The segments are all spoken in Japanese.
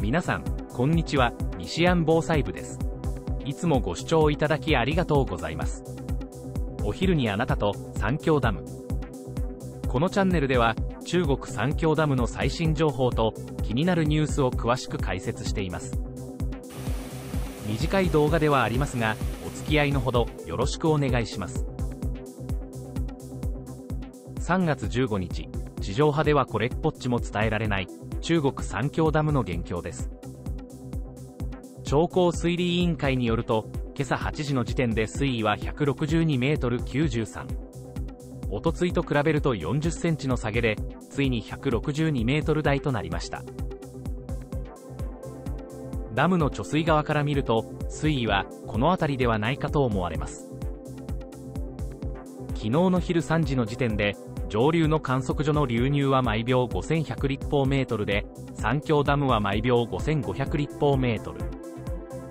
皆さん、こんにちは、西安防災部です。いつもご視聴いただきありがとうございます。お昼にあなたと三峡ダム。このチャンネルでは、中国三峡ダムの最新情報と気になるニュースを詳しく解説しています。短い動画ではありますが、お付き合いのほどよろしくお願いします。3月15日、地上波ではこれっぽっちも伝えられない、中国三峡ダムの現況です。商光推理委員会によると、今朝8時の時点で水位は162メートル93。おとついと比べると40センチの下げで、ついに162メートル台となりました。ダムの貯水側から見ると、水位はこの辺りではないかと思われます。昨日の昼3時の時点で上流の観測所の流入は毎秒5100立方メートルで、三峡ダムは毎秒5500立方メートル。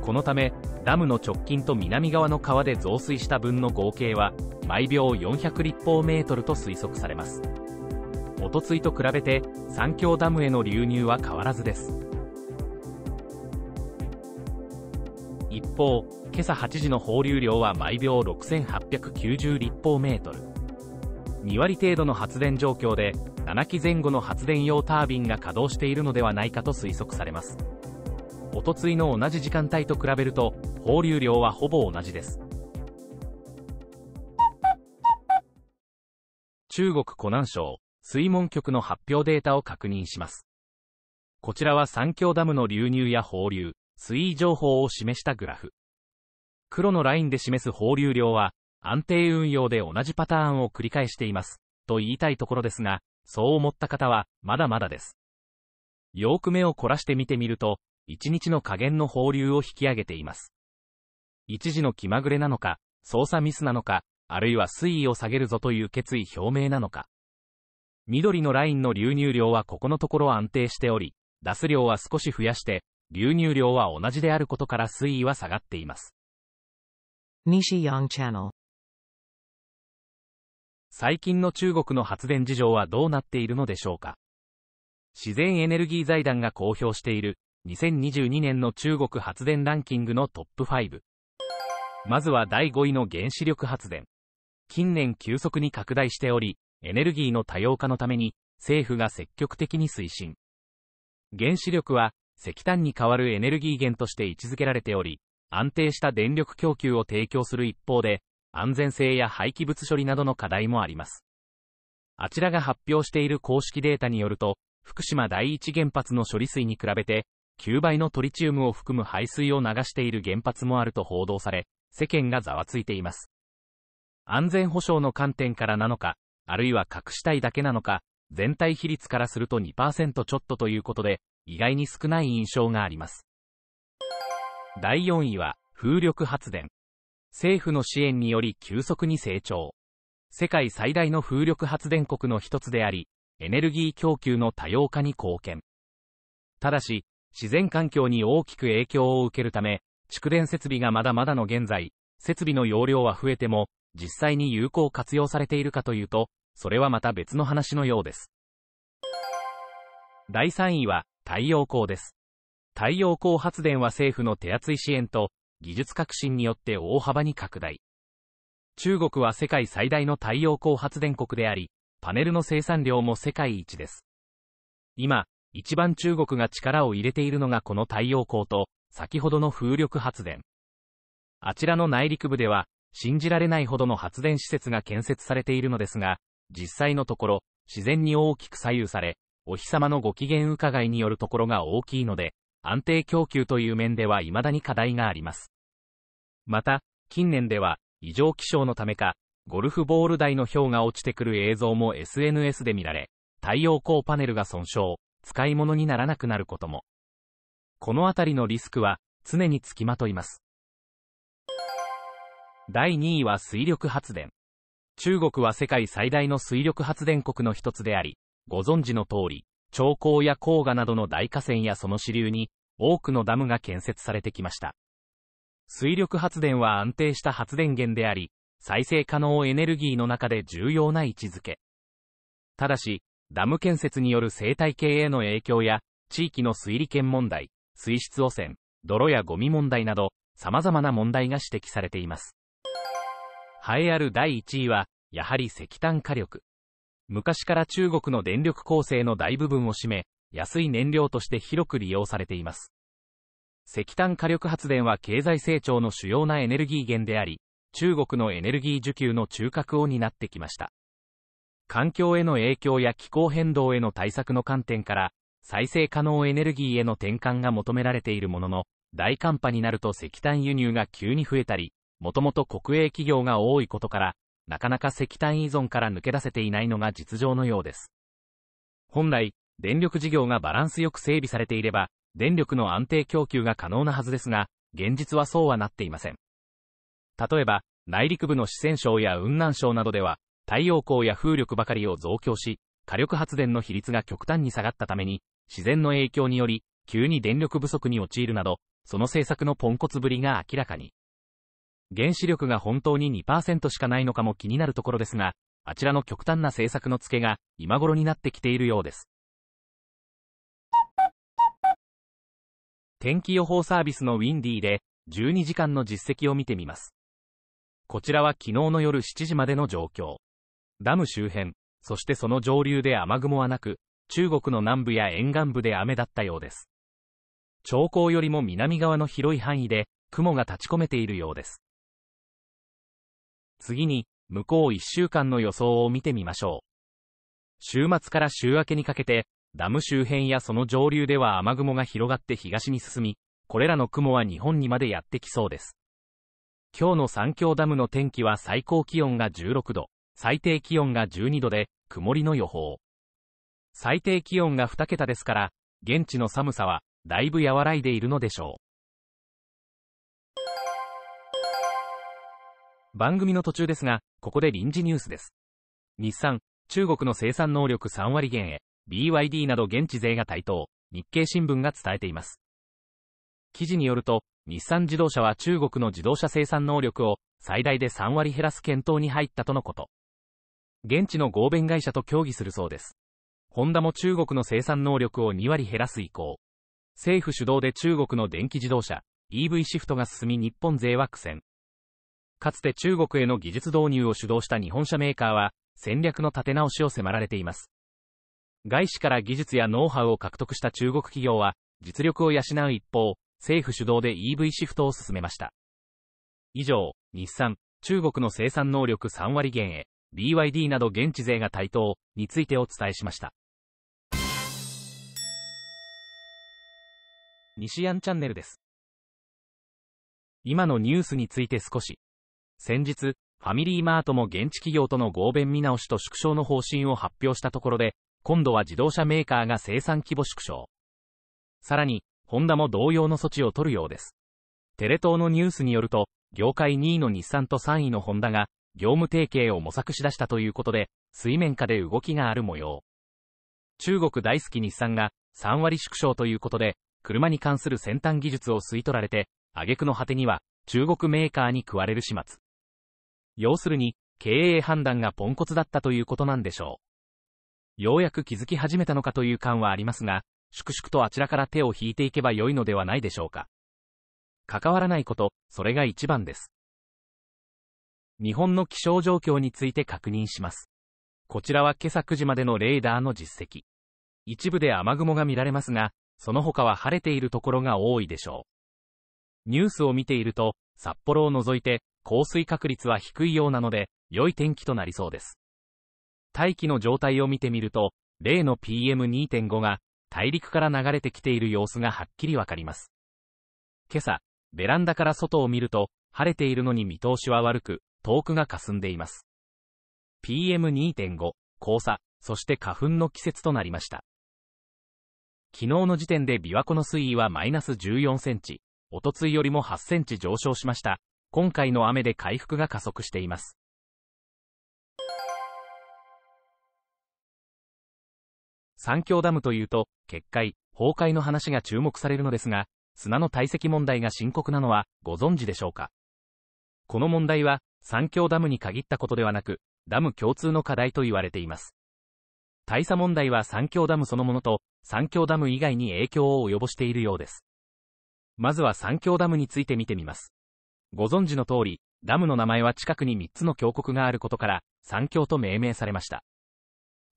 このため、ダムの直近と南側の川で増水した分の合計は、毎秒400立方メートルと推測されます。おとついと比べて、三峡ダムへの流入は変わらずです。一方、今朝8時の放流量は毎秒6890立方メートル。2割程度の発電状況で7基前後の発電用タービンが稼働しているのではないかと推測されますおとついの同じ時間帯と比べると放流量はほぼ同じです中国湖南省水門局の発表データを確認しますこちらは三峡ダムの流入や放流水位情報を示したグラフ黒のラインで示す放流量は安定運用で同じパターンを繰り返しています、と言いたいところですが、そう思った方は、まだまだです。よーく目を凝らして見てみると、一日の加減の放流を引き上げています。一時の気まぐれなのか、操作ミスなのか、あるいは水位を下げるぞという決意表明なのか。緑のラインの流入量はここのところ安定しており、出す量は少し増やして、流入量は同じであることから水位は下がっています。西洋チャンネル最近の中国の発電事情はどうなっているのでしょうか。自然エネルギー財団が公表している2022年の中国発電ランキングのトップ5。まずは第5位の原子力発電。近年急速に拡大しており、エネルギーの多様化のために政府が積極的に推進。原子力は石炭に代わるエネルギー源として位置づけられており、安定した電力供給を提供する一方で、安全性や廃棄物処理などの課題もあります。あちらが発表している公式データによると、福島第一原発の処理水に比べて、9倍のトリチウムを含む排水を流している原発もあると報道され、世間がざわついています。安全保障の観点からなのか、あるいは隠したいだけなのか、全体比率からすると2%ちょっとということで、意外に少ない印象があります。第4位は、風力発電。政府の支援により急速に成長。世界最大の風力発電国の一つであり、エネルギー供給の多様化に貢献。ただし、自然環境に大きく影響を受けるため、蓄電設備がまだまだの現在、設備の容量は増えても、実際に有効活用されているかというと、それはまた別の話のようです。第3位は、太陽光です。太陽光発電は政府の手厚い支援と、技術革新によって大幅に拡大。中国は世界最大の太陽光発電国であり、パネルの生産量も世界一です。今、一番中国が力を入れているのがこの太陽光と、先ほどの風力発電。あちらの内陸部では、信じられないほどの発電施設が建設されているのですが、実際のところ、自然に大きく左右され、お日様のご機嫌伺いによるところが大きいので、安定供給という面では未だに課題があります。また、近年では、異常気象のためか、ゴルフボール台の氷が落ちてくる映像も SNS で見られ、太陽光パネルが損傷、使い物にならなくなることも。このあたりのリスクは、常につきまといます。第2位は水力発電。中国は世界最大の水力発電国の一つであり、ご存知の通り、長江や黄河などの大河川やその支流に、多くのダムが建設されてきました。水力発電は安定した発電源であり、再生可能エネルギーの中で重要な位置づけ。ただし、ダム建設による生態系への影響や、地域の水利権問題、水質汚染、泥やゴミ問題など、様々な問題が指摘されています。栄えある第1位は、やはり石炭火力。昔から中国の電力構成の大部分を占め、安い燃料として広く利用されています。石炭火力発電は経済成長の主要なエネルギー源であり、中国のエネルギー需給の中核を担ってきました。環境への影響や気候変動への対策の観点から、再生可能エネルギーへの転換が求められているものの、大寒波になると石炭輸入が急に増えたり、もともと国営企業が多いことから、なかなか石炭依存から抜け出せていないのが実情のようです。本来、電力事業がバランスよく整備されていれば、電力の安定供給が可能なはずですが、現実はそうはなっていません。例えば、内陸部の四川省や雲南省などでは、太陽光や風力ばかりを増強し、火力発電の比率が極端に下がったために、自然の影響により、急に電力不足に陥るなど、その政策のポンコツぶりが明らかに。原子力が本当に2%しかないのかも気になるところですが、あちらの極端な政策の付けが今頃になってきているようです。天気予報サービスのウィンディーで12時間の実績を見てみます。こちらは昨日の夜7時までの状況。ダム周辺、そしてその上流で雨雲はなく、中国の南部や沿岸部で雨だったようです。長江よりも南側の広い範囲で雲が立ち込めているようです。次に、向こう1週間の予想を見てみましょう。週末から週明けにかけて、ダム周辺やその上流では雨雲が広がって東に進み、これらの雲は日本にまでやってきそうです。今日の三峡ダムの天気は最高気温が16度、最低気温が12度で、曇りの予報。最低気温が2桁ですから、現地の寒さは、だいぶ和らいでいるのでしょう。番組の途中ですが、ここで臨時ニュースです。日産、中国の生産能力3割減へ、BYD など現地勢が台頭、日経新聞が伝えています。記事によると、日産自動車は中国の自動車生産能力を最大で3割減らす検討に入ったとのこと。現地の合弁会社と協議するそうです。ホンダも中国の生産能力を2割減らす意向。政府主導で中国の電気自動車、EV シフトが進み日本勢は苦戦。かつて中国への技術導入を主導した日本車メーカーは、戦略の立て直しを迫られています。外資から技術やノウハウを獲得した中国企業は、実力を養う一方、政府主導で EV シフトを進めました。以上、日産、中国の生産能力3割減へ、BYD など現地勢が台頭についてお伝えしました。西安チャンネルです。今のニュースについて少し。先日、ファミリーマートも現地企業との合弁見直しと縮小の方針を発表したところで、今度は自動車メーカーが生産規模縮小。さらに、ホンダも同様の措置を取るようです。テレ東のニュースによると、業界2位の日産と3位のホンダが、業務提携を模索し出したということで、水面下で動きがある模様。中国大好き日産が、3割縮小ということで、車に関する先端技術を吸い取られて、挙句の果てには、中国メーカーに食われる始末。要するに、経営判断がポンコツだったということなんでしょう。ようやく気づき始めたのかという感はありますが、粛々とあちらから手を引いていけば良いのではないでしょうか。関わらないこと、それが一番です。日本の気象状況について確認します。こちらは今朝9時までのレーダーの実績。一部で雨雲が見られますが、その他は晴れているところが多いでしょう。ニュースを見ていると、札幌を除いて降水確率は低いようなので、良い天気となりそうです。大気の状態を見てみると、例の PM2.5 が大陸から流れてきている様子がはっきりわかります。今朝、ベランダから外を見ると、晴れているのに見通しは悪く、遠くが霞んでいます。PM2.5、黄砂、そして花粉の季節となりました。昨日の時点で琵琶湖の水位はマイナス14センチ、おとついよりも8センチ上昇しました。今回の雨で回復が加速しています。三峡ダムというと、決壊、崩壊の話が注目されるのですが、砂の堆積問題が深刻なのはご存知でしょうかこの問題は、三峡ダムに限ったことではなく、ダム共通の課題と言われています。大佐問題は三峡ダムそのものと、三峡ダム以外に影響を及ぼしているようです。まずは三峡ダムについて見てみます。ご存知の通り、ダムの名前は近くに3つの峡谷があることから、三峡と命名されました。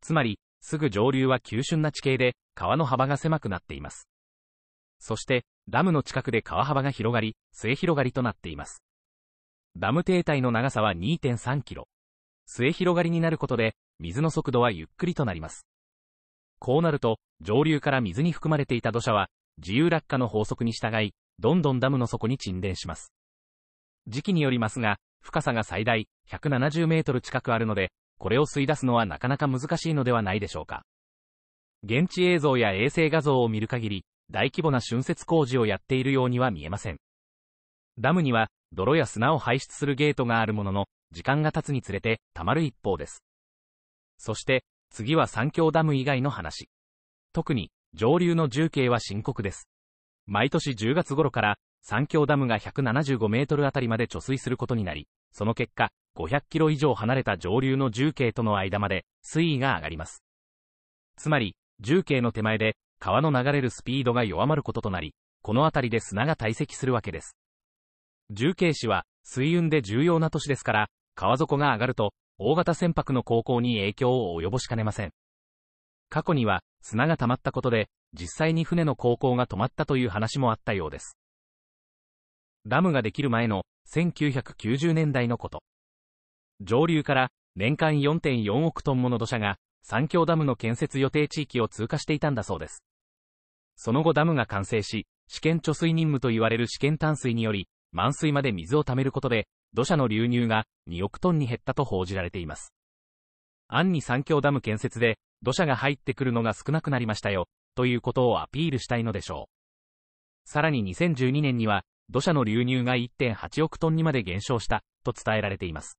つまり、すぐ上流は急峻な地形で、川の幅が狭くなっています。そして、ダムの近くで川幅が広がり、末広がりとなっています。ダム停滞の長さは2.3キロ。末広がりになることで、水の速度はゆっくりとなります。こうなると、上流から水に含まれていた土砂は、自由落下の法則に従い、どんどんダムの底に沈殿します。時期によりますが、深さが最大170メートル近くあるので、これを吸い出すのはなかなか難しいのではないでしょうか。現地映像や衛星画像を見る限り、大規模な浚渫工事をやっているようには見えません。ダムには泥や砂を排出するゲートがあるものの、時間が経つにつれて溜まる一方です。そして、次は三峡ダム以外の話。特に、上流の重慶は深刻です。毎年10月頃から三峡ダムが175メートルあたりまで貯水することになり、その結果、500キロ以上離れた上流の重慶との間まで水位が上がります。つまり、重慶の手前で川の流れるスピードが弱まることとなり、この辺りで砂が堆積するわけです。重慶市は水運で重要な都市ですから、川底が上がると、大型船舶の航行に影響を及ぼしかねません。過去には砂が溜まったことで、実際に船の航行が止まったという話もあったようです。ダムができる前の1990年代のこと。上流から年間4.4億トンもの土砂が三峡ダムの建設予定地域を通過していたんだそうです。その後ダムが完成し、試験貯水任務と言われる試験淡水により、満水まで水を貯めることで、土砂の流入が2億トンに減ったと報じられています。暗に三峡ダム建設で、土砂が入ってくるのが少なくなりましたよ、ということをアピールしたいのでしょう。さらに2012年には、土砂の流入が1.8億トンにまで減少した、と伝えられています。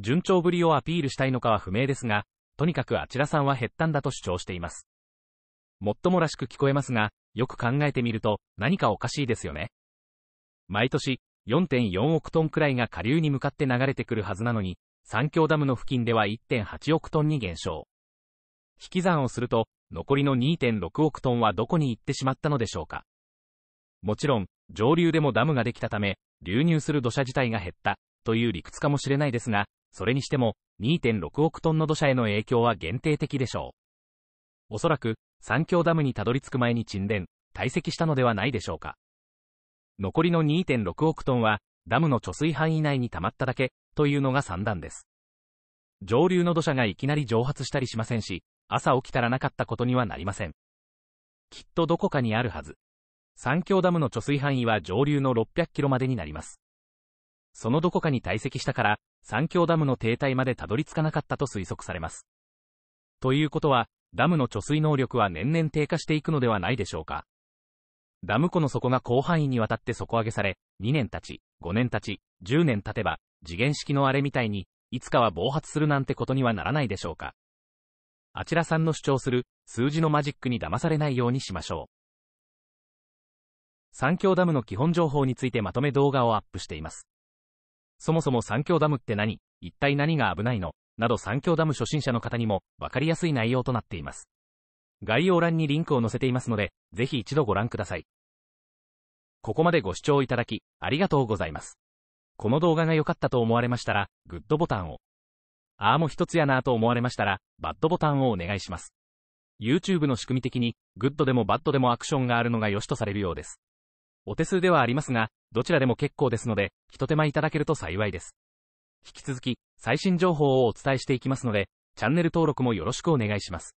順調ぶりをアピールしたいのかは不明ですが、とにかくあちらさんは減ったんだと主張しています。もっともらしく聞こえますが、よく考えてみると、何かおかしいですよね。毎年、4.4億トンくらいが下流に向かって流れてくるはずなのに、三峡ダムの付近では1.8億トンに減少。引き算をすると、残りの2.6億トンはどこに行ってしまったのでしょうか。もちろん、上流でもダムができたため、流入する土砂自体が減った、という理屈かもしれないですが、それにしても、2.6億トンの土砂への影響は限定的でしょう。おそらく、三峡ダムにたどり着く前に沈殿、堆積したのではないでしょうか。残りの2.6億トンは、ダムの貯水範囲内に溜まっただけ、というのが算段です。上流の土砂がいきなり蒸発したりしませんし、朝起きたらなかったことにはなりません。きっとどこかにあるはず。三峡ダムの貯水範囲は上流の600キロまでになります。そのどこかに堆積したから、三峡ダムの停滞までたどり着かなかったと推測されます。ということは、ダムの貯水能力は年々低下していくのではないでしょうか。ダム湖の底が広範囲にわたって底上げされ、2年経ち、5年経ち、10年経てば、次元式のあれみたいに、いつかは暴発するなんてことにはならないでしょうか。あちらさんの主張する、数字のマジックに騙されないようにしましょう。三峡ダムの基本情報についてまとめ動画をアップしています。そもそも三峡ダムって何一体何が危ないのなど三峡ダム初心者の方にも分かりやすい内容となっています。概要欄にリンクを載せていますので、ぜひ一度ご覧ください。ここまでご視聴いただき、ありがとうございます。この動画が良かったと思われましたら、グッドボタンを。あーも一つやなと思われましたら、バッドボタンをお願いします。YouTube の仕組み的に、グッドでもバッドでもアクションがあるのが良しとされるようです。お手数ではありますが、どちらでも結構ですので、一手間いただけると幸いです。引き続き、最新情報をお伝えしていきますので、チャンネル登録もよろしくお願いします。